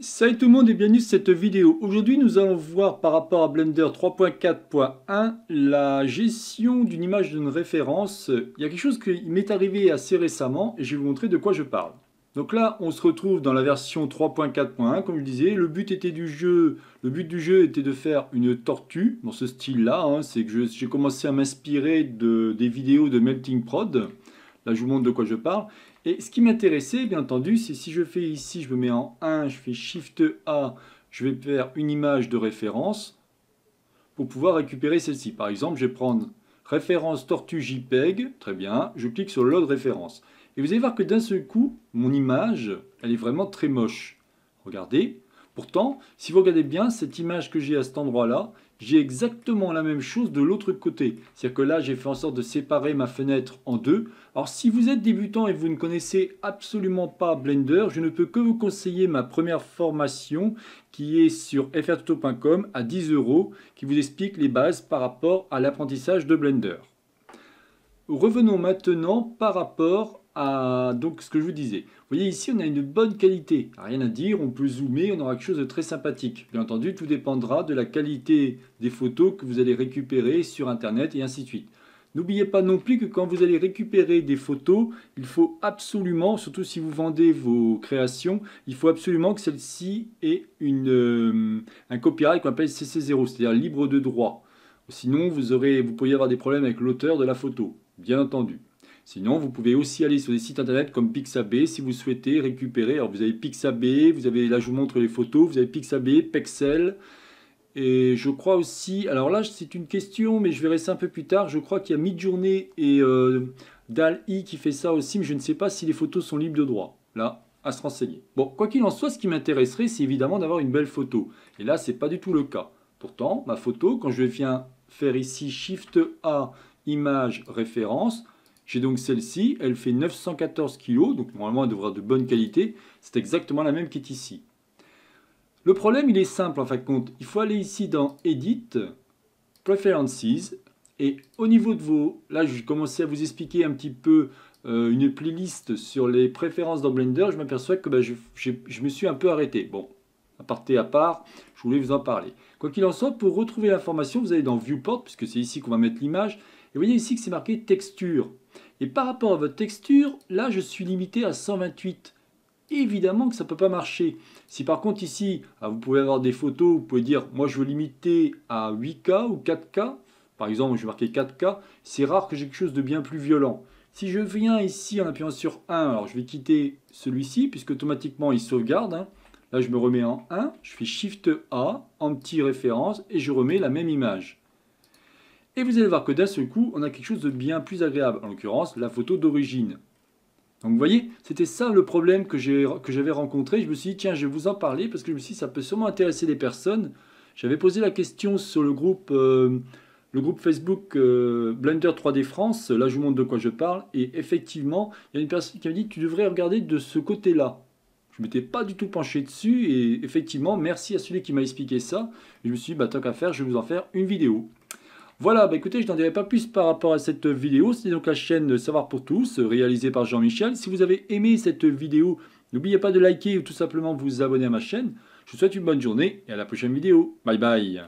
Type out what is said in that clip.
Salut tout le monde et bienvenue sur cette vidéo. Aujourd'hui nous allons voir par rapport à Blender 3.4.1 la gestion d'une image d'une référence. Il y a quelque chose qui m'est arrivé assez récemment et je vais vous montrer de quoi je parle. Donc là on se retrouve dans la version 3.4.1 comme je disais. Le but, était du jeu, le but du jeu était de faire une tortue dans ce style là. Hein. C'est que j'ai commencé à m'inspirer de, des vidéos de Melting Prod. Là je vous montre de quoi je parle. Et ce qui m'intéressait, bien entendu, c'est si je fais ici, je me mets en 1, je fais Shift A, je vais faire une image de référence pour pouvoir récupérer celle-ci. Par exemple, je vais prendre référence tortue JPEG, très bien, je clique sur load référence. Et vous allez voir que d'un seul coup, mon image, elle est vraiment très moche. Regardez, Pourtant, si vous regardez bien, cette image que j'ai à cet endroit-là, j'ai exactement la même chose de l'autre côté. C'est-à-dire que là, j'ai fait en sorte de séparer ma fenêtre en deux. Alors, si vous êtes débutant et vous ne connaissez absolument pas Blender, je ne peux que vous conseiller ma première formation qui est sur frtuto.com à 10 euros, qui vous explique les bases par rapport à l'apprentissage de Blender. Revenons maintenant par rapport donc ce que je vous disais. Vous voyez ici, on a une bonne qualité. Rien à dire, on peut zoomer, on aura quelque chose de très sympathique. Bien entendu, tout dépendra de la qualité des photos que vous allez récupérer sur Internet et ainsi de suite. N'oubliez pas non plus que quand vous allez récupérer des photos, il faut absolument, surtout si vous vendez vos créations, il faut absolument que celle-ci ait euh, un copyright qu'on appelle CC0, c'est-à-dire libre de droit. Sinon, vous, aurez, vous pourriez avoir des problèmes avec l'auteur de la photo, bien entendu. Sinon, vous pouvez aussi aller sur des sites internet comme Pixabay si vous souhaitez récupérer. Alors, vous avez Pixabay, vous avez, là je vous montre les photos, vous avez Pixabay, Pexel. Et je crois aussi, alors là c'est une question, mais je verrai ça un peu plus tard. Je crois qu'il y a Midjourney et euh, DAL-I qui fait ça aussi, mais je ne sais pas si les photos sont libres de droit. Là, à se renseigner. Bon, quoi qu'il en soit, ce qui m'intéresserait, c'est évidemment d'avoir une belle photo. Et là, ce n'est pas du tout le cas. Pourtant, ma photo, quand je viens faire ici Shift A, image, référence, j'ai donc celle-ci, elle fait 914 kg, donc normalement elle devrait de bonne qualité. C'est exactement la même qui est ici. Le problème, il est simple en fin de compte. Il faut aller ici dans Edit, Preferences, et au niveau de vos... Là, je commencé à vous expliquer un petit peu euh, une playlist sur les préférences dans Blender. Je m'aperçois que bah, je, me suis un peu arrêté. Bon, aparté à part, je voulais vous en parler. Quoi qu'il en soit, pour retrouver l'information, vous allez dans Viewport, puisque c'est ici qu'on va mettre l'image. Et vous voyez ici que c'est marqué texture. Et par rapport à votre texture, là, je suis limité à 128. Évidemment que ça ne peut pas marcher. Si par contre ici, ah, vous pouvez avoir des photos, vous pouvez dire, moi je veux limiter à 8K ou 4K. Par exemple, je vais marquer 4K. C'est rare que j'ai quelque chose de bien plus violent. Si je viens ici en appuyant sur 1, alors je vais quitter celui-ci, puisque automatiquement il sauvegarde. Hein. Là, je me remets en 1, je fais Shift A, en petit référence, et je remets la même image. Et vous allez voir que d'un seul coup, on a quelque chose de bien plus agréable, en l'occurrence la photo d'origine. Donc vous voyez, c'était ça le problème que j'avais rencontré. Je me suis dit, tiens, je vais vous en parler parce que je me suis dit, ça peut sûrement intéresser des personnes. J'avais posé la question sur le groupe, euh, le groupe Facebook euh, Blender 3D France. Là, je vous montre de quoi je parle. Et effectivement, il y a une personne qui m'a dit, tu devrais regarder de ce côté-là. Je ne m'étais pas du tout penché dessus. Et effectivement, merci à celui qui m'a expliqué ça. je me suis dit, bah, tant qu'à faire, je vais vous en faire une vidéo. Voilà, bah écoutez, je n'en dirai pas plus par rapport à cette vidéo. C'est donc la chaîne Savoir pour tous, réalisée par Jean-Michel. Si vous avez aimé cette vidéo, n'oubliez pas de liker ou tout simplement vous abonner à ma chaîne. Je vous souhaite une bonne journée et à la prochaine vidéo. Bye bye